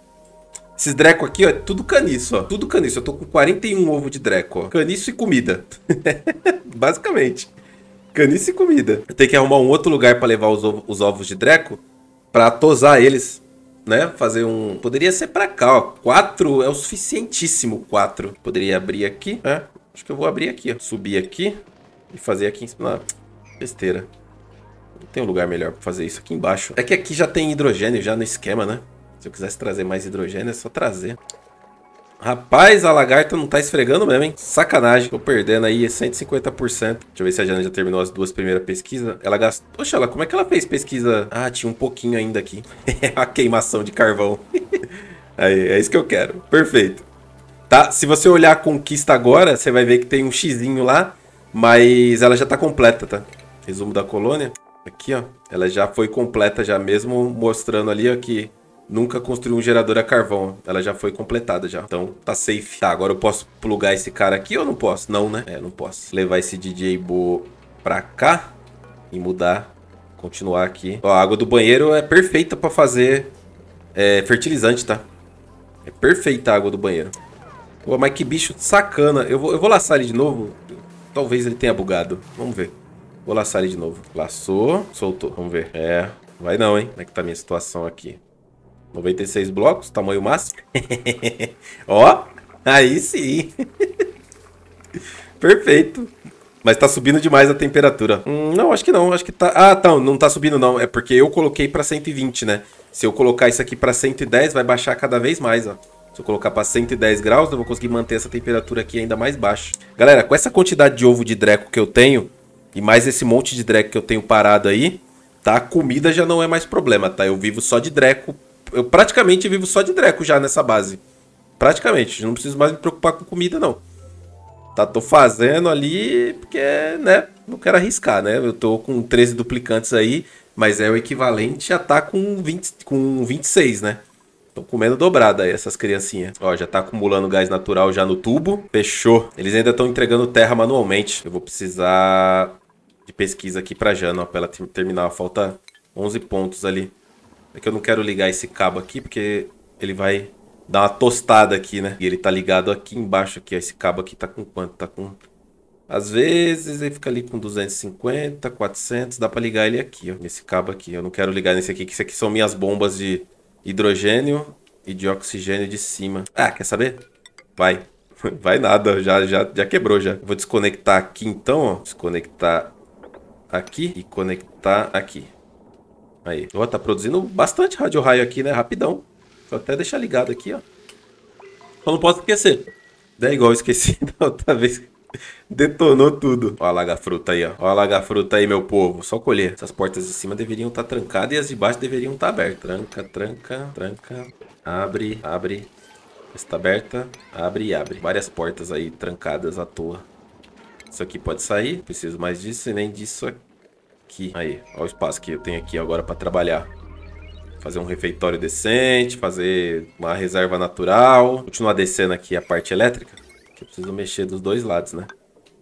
Esses dreco aqui, ó, é tudo caniço, ó. Tudo caniço. Eu tô com 41 ovo de dreco, ó. Caniço e comida. Basicamente. Caniço e comida. Eu tenho que arrumar um outro lugar para levar os, ovo, os, ovos de dreco para tosar eles, né? Fazer um... Poderia ser para cá, ó. Quatro é o suficientíssimo, quatro. Poderia abrir aqui, né? Acho que eu vou abrir aqui, ó. Subir aqui e fazer aqui em cima. Ah, besteira. Não tem um lugar melhor pra fazer isso aqui embaixo. É que aqui já tem hidrogênio já no esquema, né? Se eu quisesse trazer mais hidrogênio, é só trazer. Rapaz, a lagarta não tá esfregando mesmo, hein? Sacanagem. Tô perdendo aí 150%. Deixa eu ver se a Jana já terminou as duas primeiras pesquisas. Ela gastou... Poxa, ela, como é que ela fez pesquisa? Ah, tinha um pouquinho ainda aqui. a queimação de carvão. aí, é isso que eu quero. Perfeito. Tá? Se você olhar a conquista agora, você vai ver que tem um xizinho lá, mas ela já tá completa, tá? Resumo da colônia. Aqui, ó. Ela já foi completa já, mesmo mostrando ali, ó, que nunca construiu um gerador a carvão. Ela já foi completada já. Então, tá safe. Tá, agora eu posso plugar esse cara aqui ou não posso? Não, né? É, não posso. Levar esse DJ Bo pra cá e mudar, continuar aqui. Ó, a água do banheiro é perfeita pra fazer é, fertilizante, tá? É perfeita a água do banheiro. Pô, mas que bicho sacana. Eu vou, eu vou laçar ele de novo. Talvez ele tenha bugado. Vamos ver. Vou laçar ele de novo. Laçou, soltou. Vamos ver. É, vai não, hein? Como é que tá a minha situação aqui? 96 blocos, tamanho máximo. Ó, aí sim. Perfeito. Mas tá subindo demais a temperatura. Hum, não, acho que não. Acho que tá. Ah, tá, não tá subindo, não. É porque eu coloquei pra 120, né? Se eu colocar isso aqui pra 110, vai baixar cada vez mais, ó. Se eu colocar para 110 graus, eu vou conseguir manter essa temperatura aqui ainda mais baixa. Galera, com essa quantidade de ovo de dreco que eu tenho, e mais esse monte de dreco que eu tenho parado aí, tá? A comida já não é mais problema, tá? Eu vivo só de dreco. Eu praticamente vivo só de dreco já nessa base. Praticamente. Não preciso mais me preocupar com comida, não. Tá, tô fazendo ali porque, né, não quero arriscar, né? Eu tô com 13 duplicantes aí, mas é o equivalente a tá com, com 26, né? Estão comendo dobrada aí essas criancinhas. Ó, já tá acumulando gás natural já no tubo. Fechou. Eles ainda estão entregando terra manualmente. Eu vou precisar de pesquisa aqui pra Jana, ó, pra ela terminar. Falta 11 pontos ali. É que eu não quero ligar esse cabo aqui, porque ele vai dar uma tostada aqui, né? E ele tá ligado aqui embaixo aqui, ó. Esse cabo aqui tá com quanto? Tá com... Às vezes ele fica ali com 250, 400. Dá pra ligar ele aqui, ó. Nesse cabo aqui. Eu não quero ligar nesse aqui, que isso aqui são minhas bombas de hidrogênio e de oxigênio de cima. Ah, quer saber? Vai. Vai nada, já, já, já quebrou já. Vou desconectar aqui então, ó. Desconectar aqui e conectar aqui. Aí. Ó, tá produzindo bastante rádio raio aqui, né? Rapidão. Vou até deixar ligado aqui, ó. Só não posso esquecer. É igual eu esqueci da outra vez. Detonou tudo. Ó a laga-fruta aí, ó. Ó a laga-fruta aí, meu povo. Só colher. Essas portas de cima deveriam estar tá trancadas e as de baixo deveriam estar tá abertas. Tranca, tranca, tranca. Abre, abre. Está aberta. Abre e abre. Várias portas aí trancadas à toa. Isso aqui pode sair. Preciso mais disso e nem disso aqui. Aí, ó o espaço que eu tenho aqui agora para trabalhar. Fazer um refeitório decente, fazer uma reserva natural. Continuar descendo aqui a parte elétrica eu preciso mexer dos dois lados, né?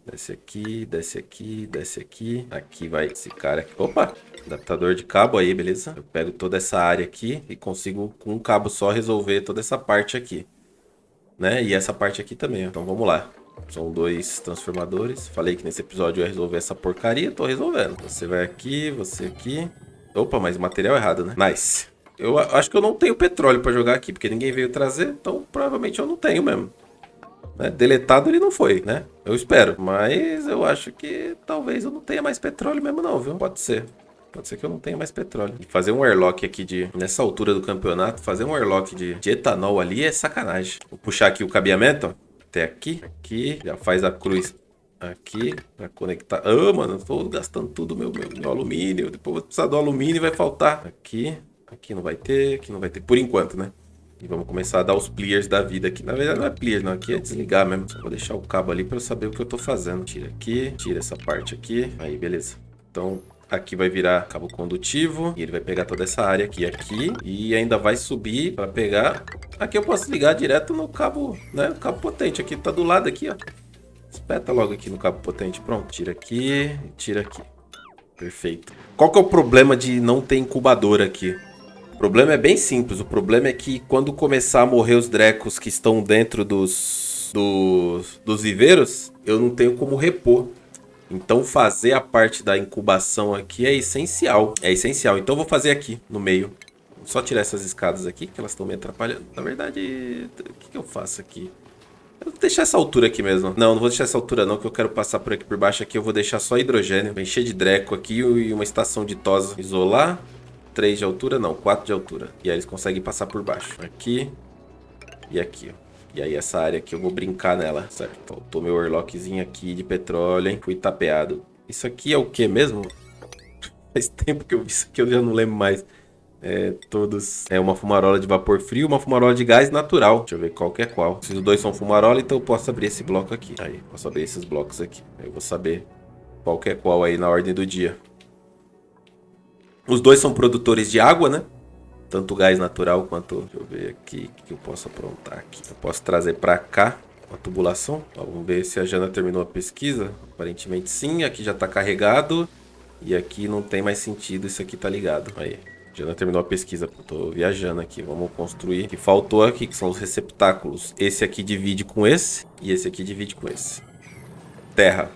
Desce aqui, desce aqui, desce aqui. Aqui vai esse cara aqui. Opa! Adaptador de cabo aí, beleza? Eu pego toda essa área aqui e consigo com um cabo só resolver toda essa parte aqui. Né? E essa parte aqui também, ó. Então vamos lá. São dois transformadores. Falei que nesse episódio eu ia resolver essa porcaria. Tô resolvendo. Você vai aqui, você aqui. Opa, mas material errado, né? Nice. Eu acho que eu não tenho petróleo pra jogar aqui, porque ninguém veio trazer. Então provavelmente eu não tenho mesmo. Né? Deletado ele não foi, né? Eu espero. Mas eu acho que talvez eu não tenha mais petróleo mesmo, não, viu? Pode ser. Pode ser que eu não tenha mais petróleo. E fazer um airlock aqui de. Nessa altura do campeonato, fazer um airlock de, de etanol ali é sacanagem. Vou puxar aqui o cabeamento, ó. Até aqui. Aqui. Já faz a cruz aqui para conectar. Ah, oh, mano, tô gastando tudo meu, meu, meu, alumínio. Depois vou precisar do alumínio e vai faltar. Aqui, aqui não vai ter, aqui não vai ter. Por enquanto, né? E vamos começar a dar os pliers da vida aqui. Na verdade não é pliers não, aqui é desligar mesmo. Só vou deixar o cabo ali para eu saber o que eu tô fazendo. Tira aqui, tira essa parte aqui. Aí, beleza. Então, aqui vai virar cabo condutivo e ele vai pegar toda essa área aqui aqui e ainda vai subir para pegar aqui eu posso ligar direto no cabo né cabo potente aqui tá do lado aqui ó espeta logo aqui no cabo potente pronto tira aqui tira aqui perfeito qual que é o problema de não ter incubador aqui o problema é bem simples. O problema é que quando começar a morrer os Drecos que estão dentro dos, dos, dos viveiros, eu não tenho como repor. Então fazer a parte da incubação aqui é essencial. É essencial. Então eu vou fazer aqui no meio. Vou só tirar essas escadas aqui, que elas estão me atrapalhando. Na verdade, o que, que eu faço aqui? Eu vou deixar essa altura aqui mesmo. Não, não vou deixar essa altura não, que eu quero passar por aqui por baixo. Aqui eu vou deixar só hidrogênio. Vou encher de dreco aqui e uma estação de tosa. Isolar. 3 de altura, não, 4 de altura. E aí eles conseguem passar por baixo. Aqui e aqui, ó. E aí essa área aqui eu vou brincar nela, certo? Então, Faltou meu horloquezinho aqui de petróleo, hein? Fui tapeado. Isso aqui é o que mesmo? Faz tempo que eu vi isso aqui, eu já não lembro mais. É, todos... É uma fumarola de vapor frio uma fumarola de gás natural. Deixa eu ver qual que é qual. se os dois são fumarola, então eu posso abrir esse bloco aqui. Aí, posso abrir esses blocos aqui. Aí eu vou saber qual que é qual aí na ordem do dia. Os dois são produtores de água, né? Tanto gás natural quanto. Deixa eu ver aqui o que eu posso aprontar aqui. Eu posso trazer para cá uma tubulação. Ó, vamos ver se a Jana terminou a pesquisa. Aparentemente sim, aqui já está carregado. E aqui não tem mais sentido, isso aqui tá ligado. Aí, Jana terminou a pesquisa, tô viajando aqui, vamos construir. que faltou aqui, que são os receptáculos. Esse aqui divide com esse, e esse aqui divide com esse. Terra.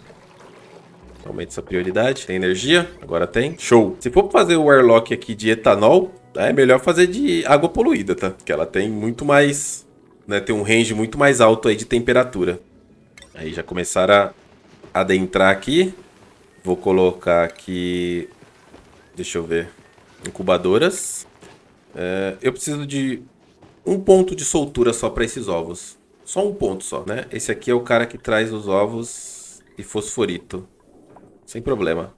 Aumenta sua prioridade. Tem energia? Agora tem. Show. Se for fazer o airlock aqui de etanol, é melhor fazer de água poluída, tá? Porque ela tem muito mais... Né, tem um range muito mais alto aí de temperatura. Aí já começaram a adentrar aqui. Vou colocar aqui... Deixa eu ver. Incubadoras. É, eu preciso de um ponto de soltura só para esses ovos. Só um ponto só, né? Esse aqui é o cara que traz os ovos e fosforito sem problema.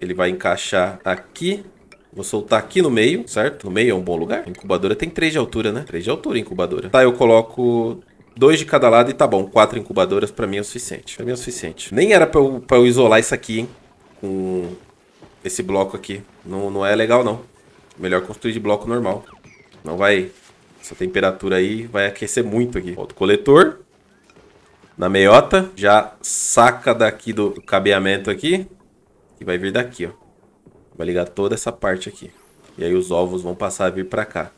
Ele vai encaixar aqui. Vou soltar aqui no meio, certo? No meio é um bom lugar. A incubadora tem 3 de altura, né? 3 de altura incubadora. Tá, eu coloco dois de cada lado e tá bom. Quatro incubadoras pra mim é o suficiente. Pra mim é o suficiente. Nem era pra eu, pra eu isolar isso aqui, hein? Com esse bloco aqui. Não, não é legal, não. Melhor construir de bloco normal. Não vai... Essa temperatura aí vai aquecer muito aqui. Outro coletor na meiota. Já saca daqui do cabeamento aqui. e vai vir daqui, ó. Vai ligar toda essa parte aqui. E aí os ovos vão passar a vir pra cá.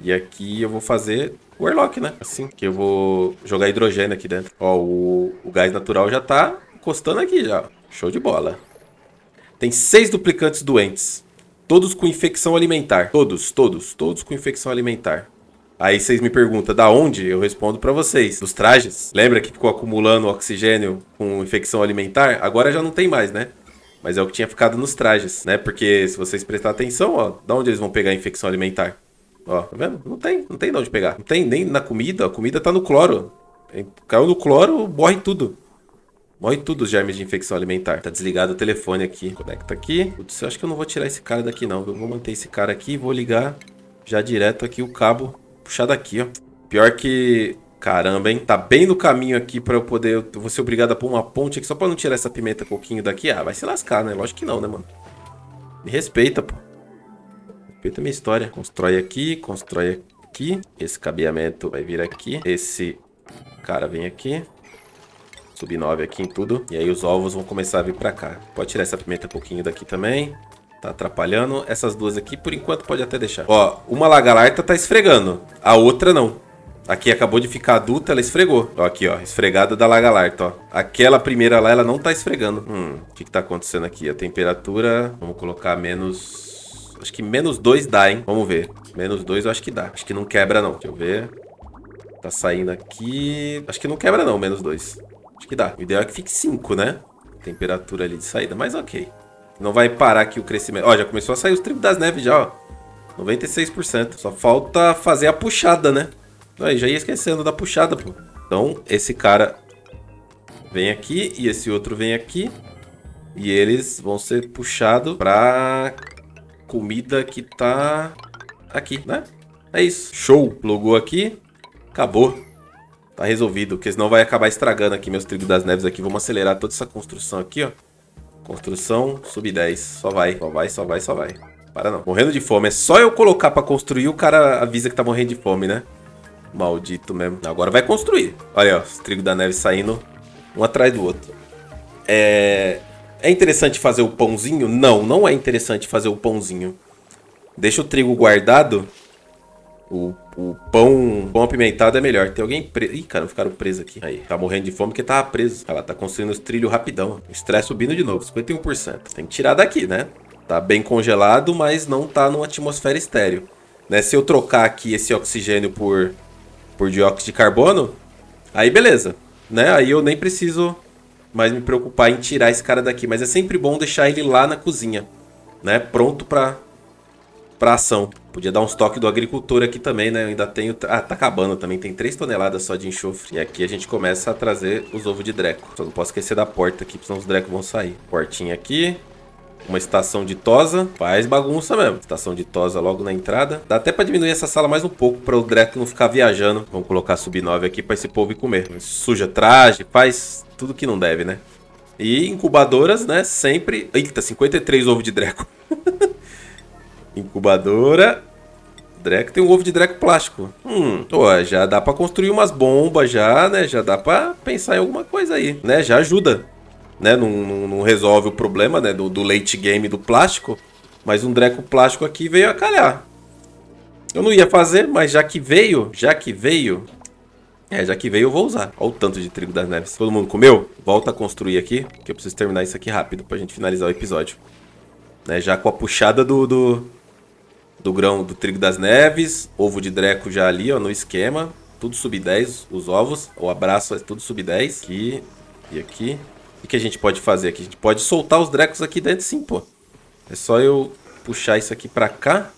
E aqui eu vou fazer o airlock, né? Assim, que eu vou jogar hidrogênio aqui dentro. Ó, o, o gás natural já tá encostando aqui já. Show de bola. Tem seis duplicantes doentes. Todos com infecção alimentar. Todos, todos, todos com infecção alimentar. Aí vocês me perguntam da onde? Eu respondo para vocês. Dos trajes. Lembra que ficou acumulando oxigênio com infecção alimentar? Agora já não tem mais, né? Mas é o que tinha ficado nos trajes, né? Porque se vocês prestar atenção, ó, da onde eles vão pegar a infecção alimentar? Ó, tá vendo? Não tem, não tem de onde pegar. Não tem nem na comida, a comida tá no cloro. Caiu no cloro, morre tudo. Morre tudo os germes de infecção alimentar. Tá desligado o telefone aqui. Conecta aqui. Putz, eu acho que eu não vou tirar esse cara daqui não. Eu vou manter esse cara aqui e vou ligar já direto aqui o cabo puxar daqui, ó. Pior que... Caramba, hein? Tá bem no caminho aqui pra eu poder... Eu vou ser obrigado a pôr uma ponte aqui só pra não tirar essa pimenta coquinho daqui. Ah, vai se lascar, né? Lógico que não, né, mano? Me respeita, pô. Respeita a minha história. Constrói aqui, constrói aqui. Esse cabeamento vai vir aqui. Esse cara vem aqui. Sub 9 aqui em tudo. E aí os ovos vão começar a vir pra cá. Pode tirar essa pimenta um pouquinho daqui também. Tá atrapalhando. Essas duas aqui, por enquanto, pode até deixar. Ó, uma lagalarta tá esfregando. A outra não. Aqui acabou de ficar adulta, ela esfregou. Ó, aqui, ó. Esfregada da lagalarta, ó. Aquela primeira lá, ela não tá esfregando. Hum, o que que tá acontecendo aqui? A temperatura... Vamos colocar menos... Acho que menos 2 dá, hein? Vamos ver. Menos 2 eu acho que dá. Acho que não quebra, não. Deixa eu ver. Tá saindo aqui... Acho que não quebra, não. Menos 2. Acho que dá. O ideal é que fique 5, né? Temperatura ali de saída. Mas ok. Não vai parar aqui o crescimento. Ó, já começou a sair os tribos das neves já, ó. 96%. Só falta fazer a puxada, né? Aí já ia esquecendo da puxada, pô. Então, esse cara vem aqui e esse outro vem aqui. E eles vão ser puxados pra comida que tá aqui, né? É isso. Show. Plugou aqui. Acabou. Tá resolvido, porque senão vai acabar estragando aqui meus trigos das neves aqui. Vamos acelerar toda essa construção aqui, ó. Construção, sub-10. Só vai, só vai, só vai, só vai. Para não. Morrendo de fome. É só eu colocar pra construir, o cara avisa que tá morrendo de fome, né? Maldito mesmo. Agora vai construir. Olha aí, ó. Os trigo da neve saindo um atrás do outro. É... É interessante fazer o pãozinho? Não, não é interessante fazer o pãozinho. Deixa o trigo guardado. O o pão, pão apimentado é melhor. Tem alguém preso. Ih, caramba, ficaram presos aqui. Aí, tá morrendo de fome porque tava preso. Ela tá construindo os trilhos rapidão. O estresse subindo de novo, 51%. Tem que tirar daqui, né? Tá bem congelado, mas não tá numa atmosfera estéreo. Né? Se eu trocar aqui esse oxigênio por, por dióxido de carbono, aí beleza. Né? Aí eu nem preciso mais me preocupar em tirar esse cara daqui. Mas é sempre bom deixar ele lá na cozinha, né? Pronto pra, para ação. Podia dar uns toques do agricultor aqui também, né? Eu ainda tenho. Ah, tá acabando também. Tem 3 toneladas só de enxofre. E aqui a gente começa a trazer os ovos de dreco. Só não posso esquecer da porta aqui, senão os dreco vão sair. Portinha aqui. Uma estação de tosa. Faz bagunça mesmo. Estação de tosa logo na entrada. Dá até pra diminuir essa sala mais um pouco pra o dreco não ficar viajando. Vamos colocar sub-9 aqui pra esse povo ir comer. Suja traje, faz tudo que não deve, né? E incubadoras, né? Sempre. Eita, 53 ovos de dreco. Incubadora. Dreco tem um ovo de Dreco plástico. Hum, ó, já dá pra construir umas bombas já, né? Já dá pra pensar em alguma coisa aí, né? Já ajuda, né? Não, não, não resolve o problema, né? Do, do, late game do plástico. Mas um Dreco plástico aqui veio a calhar. Eu não ia fazer, mas já que veio, já que veio... É, já que veio eu vou usar. Olha o tanto de trigo das neves. Todo mundo comeu? Volta a construir aqui, que eu preciso terminar isso aqui rápido pra gente finalizar o episódio. Né, já com a puxada do, do do grão do trigo das neves, ovo de dreco já ali, ó, no esquema. Tudo sub-10, os ovos. O abraço é tudo sub-10. Aqui e aqui. O que a gente pode fazer aqui? A gente pode soltar os drecos aqui dentro sim, pô. É só eu puxar isso aqui pra cá.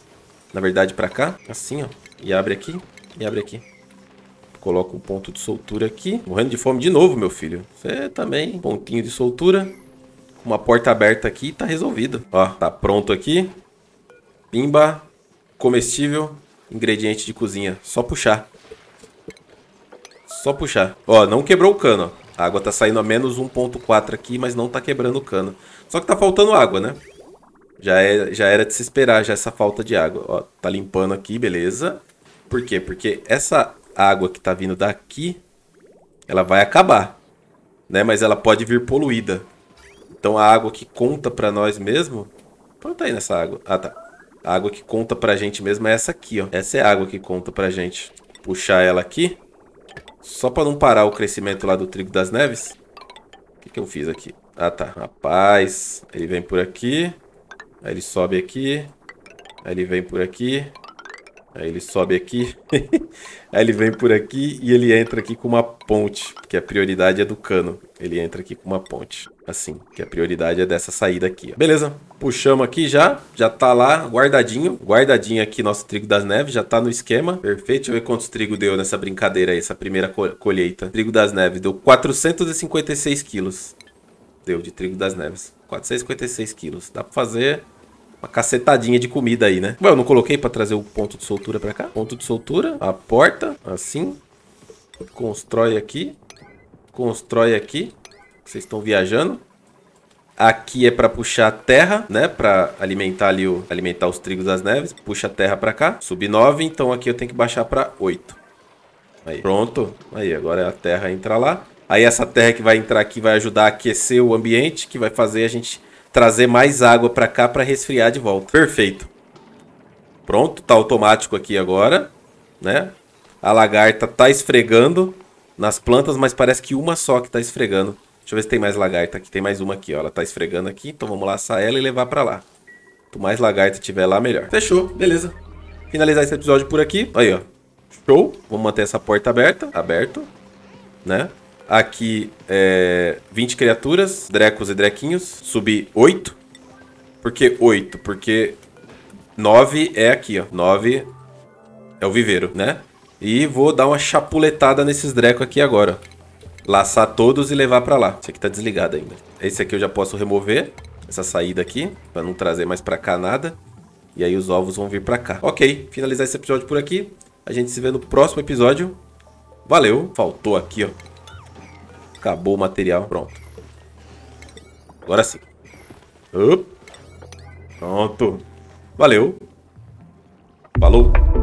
Na verdade, pra cá. Assim, ó. E abre aqui. E abre aqui. Coloco o um ponto de soltura aqui. Morrendo de fome de novo, meu filho. Você também. Pontinho de soltura. Uma porta aberta aqui e tá resolvido. Ó, tá pronto aqui. Pimba comestível, ingrediente de cozinha. Só puxar. Só puxar. Ó, não quebrou o cano, ó. A água tá saindo a menos 1.4 aqui, mas não tá quebrando o cano. Só que tá faltando água, né? Já, é, já era de se esperar já essa falta de água. Ó, tá limpando aqui, beleza. Por quê? Porque essa água que tá vindo daqui, ela vai acabar. Né? Mas ela pode vir poluída. Então a água que conta pra nós mesmo... Quanto tá aí nessa água? Ah, tá. A água que conta pra gente mesmo é essa aqui, ó. Essa é a água que conta pra gente. Puxar ela aqui. Só pra não parar o crescimento lá do trigo das neves. O que, que eu fiz aqui? Ah, tá. Rapaz. Ele vem por aqui. Aí ele sobe aqui. Aí ele vem por aqui. Aí ele sobe aqui. aí ele vem por aqui e ele entra aqui com uma ponte. Porque a prioridade é do cano. Ele entra aqui com uma ponte. Assim, que a prioridade é dessa saída aqui. Ó. Beleza. Puxamos aqui já, já tá lá guardadinho, guardadinho aqui nosso trigo das neves, já tá no esquema. Perfeito, deixa eu ver quantos trigo deu nessa brincadeira aí, essa primeira colheita. Trigo das neves deu 456 quilos, deu de trigo das neves, 456 quilos. Dá pra fazer uma cacetadinha de comida aí, né? Bom, eu não coloquei pra trazer o ponto de soltura pra cá. Ponto de soltura, a porta, assim, constrói aqui, constrói aqui, vocês estão viajando. Aqui é para puxar terra, né? Para alimentar ali o alimentar os trigos das neves. Puxa a terra para cá. Sub 9, então aqui eu tenho que baixar para 8. Aí, pronto. Aí, agora a terra entra lá. Aí essa terra que vai entrar aqui vai ajudar a aquecer o ambiente, que vai fazer a gente trazer mais água para cá para resfriar de volta. Perfeito. Pronto, tá automático aqui agora, né? A lagarta tá esfregando nas plantas, mas parece que uma só que tá esfregando. Deixa eu ver se tem mais lagarta aqui. Tem mais uma aqui, ó. Ela tá esfregando aqui. Então vamos laçar ela e levar pra lá. Quanto mais lagarta tiver lá, melhor. Fechou. Beleza. Finalizar esse episódio por aqui. Aí, ó. Show. Vamos manter essa porta aberta. Aberto. Né? Aqui, é... 20 criaturas. Drecos e drequinhos. Subir 8. Por que 8? Porque 9 é aqui, ó. 9 é o viveiro, né? E vou dar uma chapuletada nesses drecos aqui agora, ó laçar todos e levar pra lá. Esse aqui tá desligado ainda. Esse aqui eu já posso remover, essa saída aqui, pra não trazer mais pra cá nada. E aí os ovos vão vir pra cá. Ok, finalizar esse episódio por aqui. A gente se vê no próximo episódio. Valeu. Faltou aqui, ó. Acabou o material. Pronto. Agora sim. Up. Pronto. Valeu. Falou.